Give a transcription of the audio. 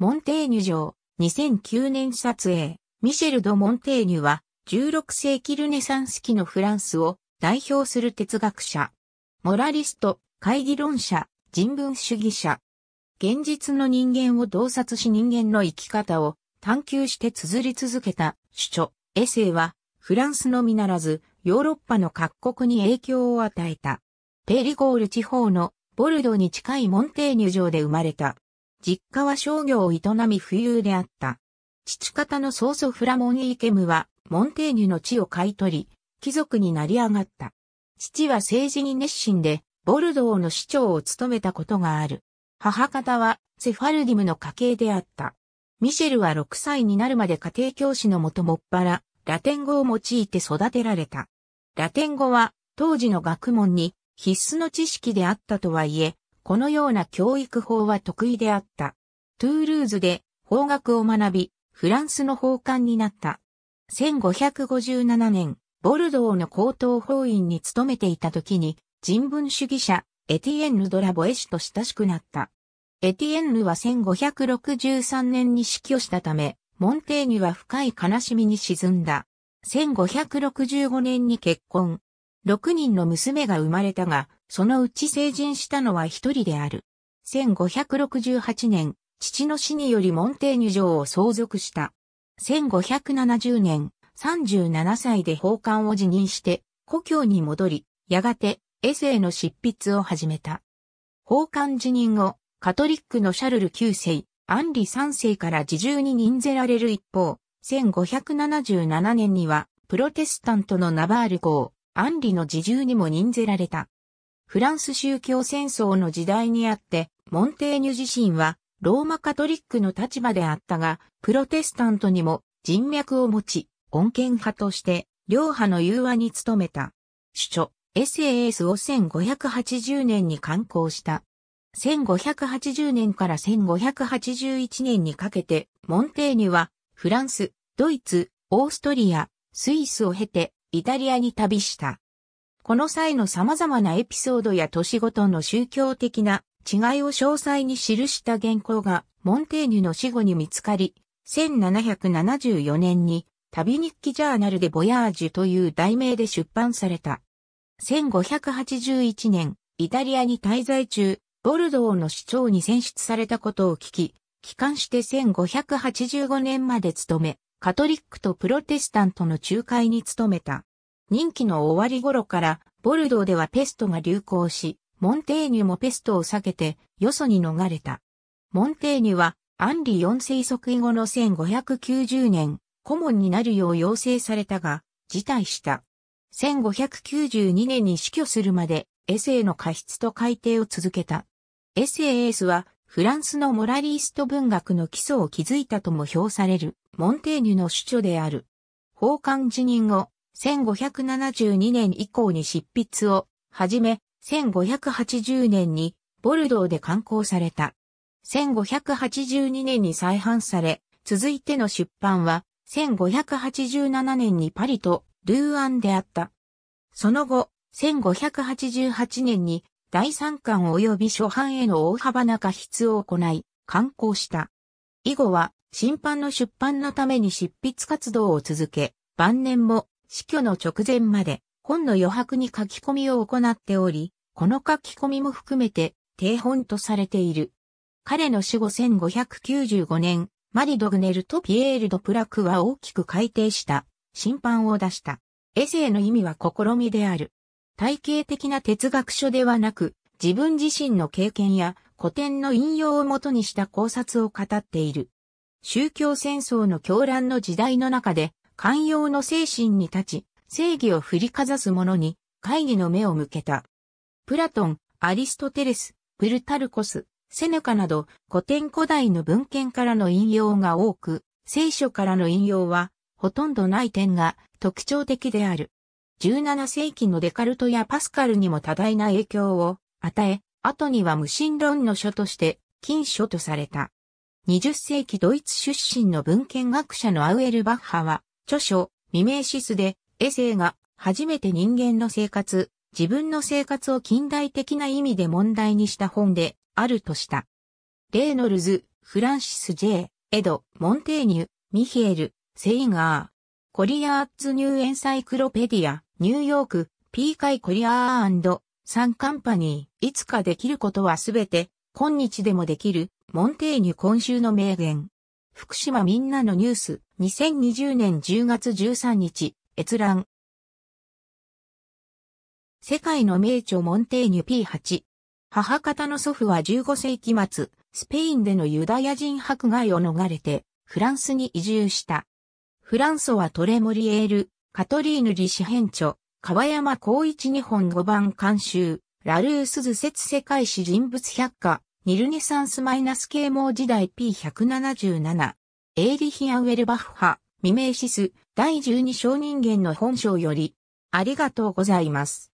モンテーニュ城、2009年撮影、ミシェル・ド・モンテーニュは、16世紀ルネサンス期のフランスを代表する哲学者、モラリスト、会議論者、人文主義者。現実の人間を洞察し人間の生き方を探求して綴り続けた主著、エイは、フランスのみならず、ヨーロッパの各国に影響を与えた。ペリゴール地方のボルドーに近いモンテーニュ城で生まれた。実家は商業を営み富裕であった。父方の曽祖フラモン・イーケムは、モンテーニュの地を買い取り、貴族になり上がった。父は政治に熱心で、ボルドーの市長を務めたことがある。母方は、セファルディムの家系であった。ミシェルは6歳になるまで家庭教師のもともっぱら、ラテン語を用いて育てられた。ラテン語は、当時の学問に必須の知識であったとはいえ、このような教育法は得意であった。トゥールーズで法学を学び、フランスの法官になった。1557年、ボルドーの高等法院に勤めていた時に、人文主義者、エティエンヌ・ドラボエ氏と親しくなった。エティエンヌは1563年に死去したため、モンテーニュは深い悲しみに沈んだ。1565年に結婚、6人の娘が生まれたが、そのうち成人したのは一人である。1568年、父の死によりモンテーニュ城を相続した。1570年、37歳で奉還を辞任して、故郷に戻り、やがて、エセイの執筆を始めた。奉還辞任後、カトリックのシャルル9世、アンリ3世から自重に任ぜられる一方、1577年には、プロテスタントのナバール公、アンリの自重にも任ぜられた。フランス宗教戦争の時代にあって、モンテーニュ自身はローマカトリックの立場であったが、プロテスタントにも人脈を持ち、穏健派として両派の融和に努めた。主著、SAS を1580年に刊行した。1580年から1581年にかけて、モンテーニュは、フランス、ドイツ、オーストリア、スイスを経て、イタリアに旅した。この際の様々なエピソードや年ごとの宗教的な違いを詳細に記した原稿がモンテーニュの死後に見つかり、1774年に旅日記ジャーナルでボヤージュという題名で出版された。1581年、イタリアに滞在中、ボルドーの市長に選出されたことを聞き、帰還して1585年まで務め、カトリックとプロテスタントの仲介に努めた。任期の終わり頃から、ボルドーではペストが流行し、モンテーニュもペストを避けて、よそに逃れた。モンテーニュは、アンリ4世即位後の1590年、顧問になるよう要請されたが、辞退した。1592年に死去するまで、エセイの過失と改定を続けた。エセイエースは、フランスのモラリスト文学の基礎を築いたとも評される、モンテーニュの主著である。奉還辞任後、1572年以降に執筆を、はじめ、1580年に、ボルドーで刊行された。1582年に再版され、続いての出版は、1587年にパリと、ルーアンであった。その後、1588年に第三巻及び初版への大幅な過筆を行い、刊行した。以後は、審判の出版のために執筆活動を続け、晩年も死去の直前まで本の余白に書き込みを行っており、この書き込みも含めて定本とされている。彼の死後1595年、マリ・ドグネルとピエール・ド・プラクは大きく改定した、審判を出した。エセイの意味は試みである。体系的な哲学書ではなく、自分自身の経験や古典の引用をもとにした考察を語っている。宗教戦争の狂乱の時代の中で、寛容の精神に立ち、正義を振りかざす者に、会議の目を向けた。プラトン、アリストテレス、プルタルコス、セネカなど古典古代の文献からの引用が多く、聖書からの引用はほとんどない点が特徴的である。17世紀のデカルトやパスカルにも多大な影響を与え、後には無神論の書として禁書とされた。20世紀ドイツ出身の文献学者のアウエル・バッハは、著書、メーシスで、エセイが初めて人間の生活、自分の生活を近代的な意味で問題にした本であるとした。レーノルズ、フランシス・ジイ、エド、モンテーニュ、ミヒエル、セイガー、コリアーツ・ニュー・エンサイクロペディア、ニューヨーク、ピーカイコリアーサンカンパニー、いつかできることはすべて、今日でもできる、モンテーニュ今週の名言。福島みんなのニュース、2020年10月13日、閲覧。世界の名著モンテーニュ P8。母方の祖父は15世紀末、スペインでのユダヤ人迫害を逃れて、フランスに移住した。フランソはトレモリエール、カトリーヌ・リシヘンチョ、河山光一日本5番監修、ラルース図説世界史人物百科、ニルネサンスマイナス啓蒙時代 P177、エーリヒア・ウェルバッハ、メーシス、第12小人間の本章より、ありがとうございます。